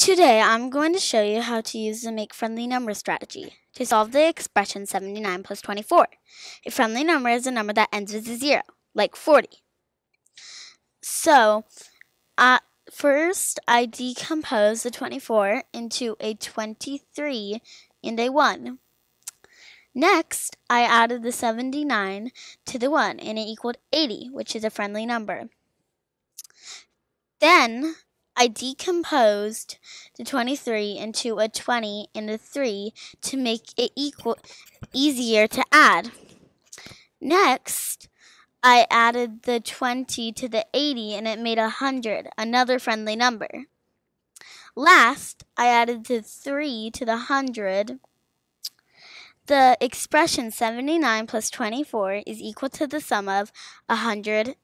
Today I'm going to show you how to use the make friendly number strategy to solve the expression 79 plus 24. A friendly number is a number that ends with a zero, like 40. So, uh, first I decompose the 24 into a 23 and a 1. Next, I added the 79 to the 1 and it equaled 80, which is a friendly number. Then I decomposed the 23 into a 20 and a 3 to make it equal easier to add. Next, I added the 20 to the 80 and it made 100, another friendly number. Last, I added the 3 to the 100. The expression 79 plus 24 is equal to the sum of 103.